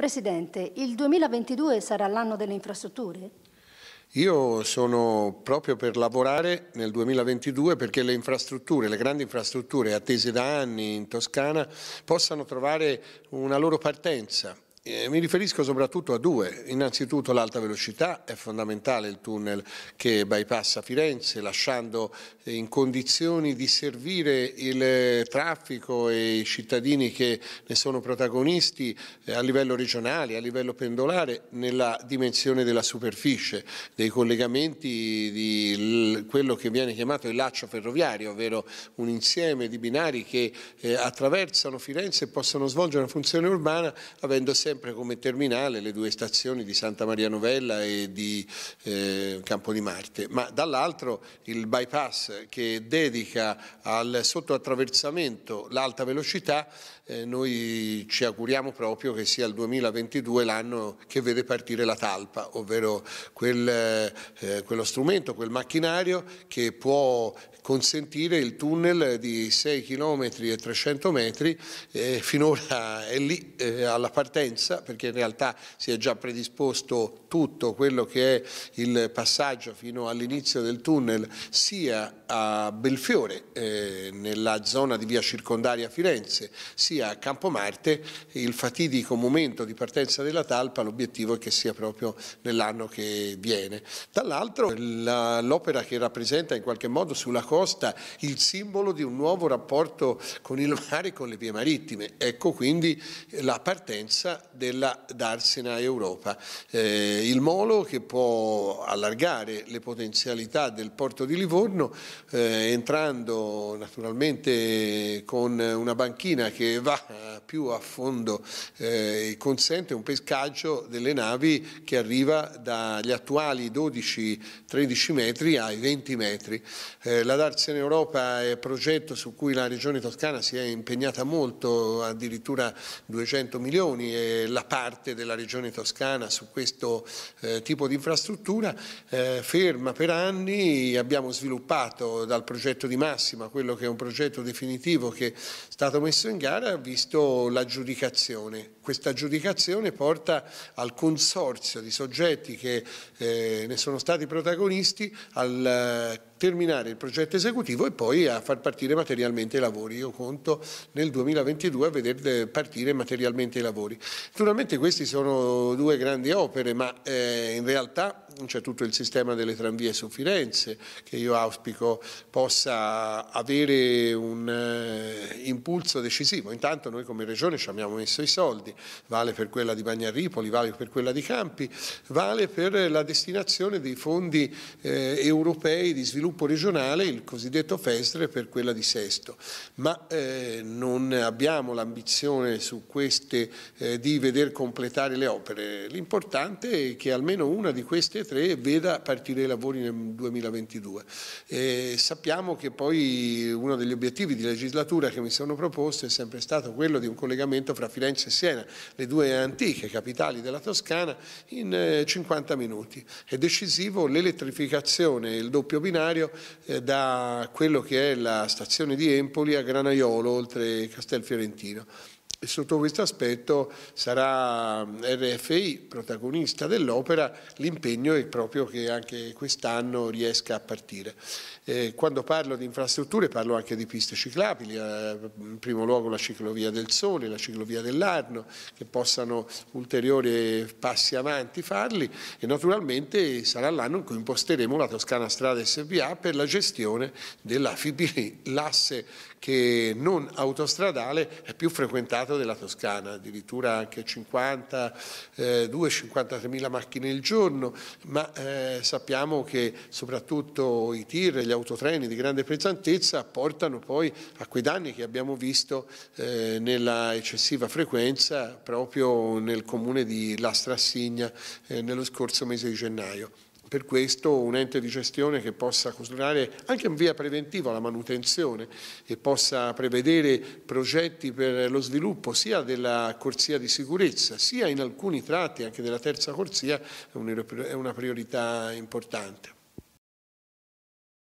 Presidente, il 2022 sarà l'anno delle infrastrutture? Io sono proprio per lavorare nel 2022 perché le infrastrutture, le grandi infrastrutture attese da anni in Toscana possano trovare una loro partenza eh, mi riferisco soprattutto a due. Innanzitutto l'alta velocità, è fondamentale il tunnel che bypassa Firenze lasciando in condizioni di servire il eh, traffico e i cittadini che ne sono protagonisti eh, a livello regionale, a livello pendolare, nella dimensione della superficie, dei collegamenti di quello che viene chiamato il laccio ferroviario, ovvero un insieme di binari che attraversano Firenze e possono svolgere una funzione urbana avendo sempre sempre come terminale le due stazioni di Santa Maria Novella e di eh, Campo di Marte, ma dall'altro il bypass che dedica al sottoattraversamento l'alta velocità, eh, noi ci auguriamo proprio che sia il 2022 l'anno che vede partire la talpa, ovvero quel, eh, quello strumento, quel macchinario che può consentire il tunnel di 6 km e 300 metri, eh, finora è lì eh, alla partenza perché in realtà si è già predisposto tutto quello che è il passaggio fino all'inizio del tunnel sia a Belfiore eh, nella zona di via circondaria Firenze sia a Campomarte, il fatidico momento di partenza della talpa l'obiettivo è che sia proprio nell'anno che viene. Dall'altro l'opera che rappresenta in qualche modo sulla costa il simbolo di un nuovo rapporto con il mare e con le vie marittime. Ecco quindi la partenza della Darsena Europa. Eh, il molo che può allargare le potenzialità del porto di Livorno eh, entrando naturalmente con una banchina che va più a fondo eh, e consente un pescaggio delle navi che arriva dagli attuali 12-13 metri ai 20 metri. Eh, la ad Arts in Europa è un progetto su cui la Regione Toscana si è impegnata molto, addirittura 200 milioni è la parte della Regione Toscana su questo eh, tipo di infrastruttura, eh, ferma per anni, abbiamo sviluppato dal progetto di massima quello che è un progetto definitivo che è stato messo in gara, visto l'aggiudicazione. Questa aggiudicazione porta al consorzio di soggetti che eh, ne sono stati protagonisti, al terminare il progetto esecutivo e poi a far partire materialmente i lavori. Io conto nel 2022 a vedere eh, partire materialmente i lavori. Naturalmente queste sono due grandi opere, ma eh, in realtà c'è tutto il sistema delle tranvie su Firenze che io auspico possa avere un eh, impulso decisivo. Intanto noi come Regione ci abbiamo messo i soldi, vale per quella di Bagnaripoli, vale per quella di Campi, vale per la destinazione dei fondi eh, europei di sviluppo gruppo regionale, il cosiddetto FESRE, per quella di Sesto. Ma eh, non abbiamo l'ambizione su queste eh, di veder completare le opere. L'importante è che almeno una di queste tre veda partire i lavori nel 2022. Eh, sappiamo che poi uno degli obiettivi di legislatura che mi sono proposto è sempre stato quello di un collegamento fra Firenze e Siena, le due antiche capitali della Toscana, in 50 eh, minuti. È decisivo l'elettrificazione e il doppio binario territorio eh, da quello che è la stazione di Empoli a Granaiolo oltre Castel Fiorentino sotto questo aspetto sarà mm, RFI protagonista dell'opera, l'impegno è proprio che anche quest'anno riesca a partire. Eh, quando parlo di infrastrutture parlo anche di piste ciclabili, eh, in primo luogo la ciclovia del Sole, la ciclovia dell'Arno, che possano ulteriori passi avanti farli e naturalmente sarà l'anno in cui imposteremo la Toscana Strada SBA per la gestione della FIBI, l'asse che non autostradale è più frequentata Stato della Toscana, addirittura anche 52-53 mila macchine al giorno, ma eh, sappiamo che soprattutto i tir e gli autotreni di grande pesantezza portano poi a quei danni che abbiamo visto eh, nella eccessiva frequenza proprio nel comune di Lastrassigna eh, nello scorso mese di gennaio per questo un ente di gestione che possa curare anche in via preventiva la manutenzione e possa prevedere progetti per lo sviluppo sia della corsia di sicurezza sia in alcuni tratti anche della terza corsia è una priorità importante.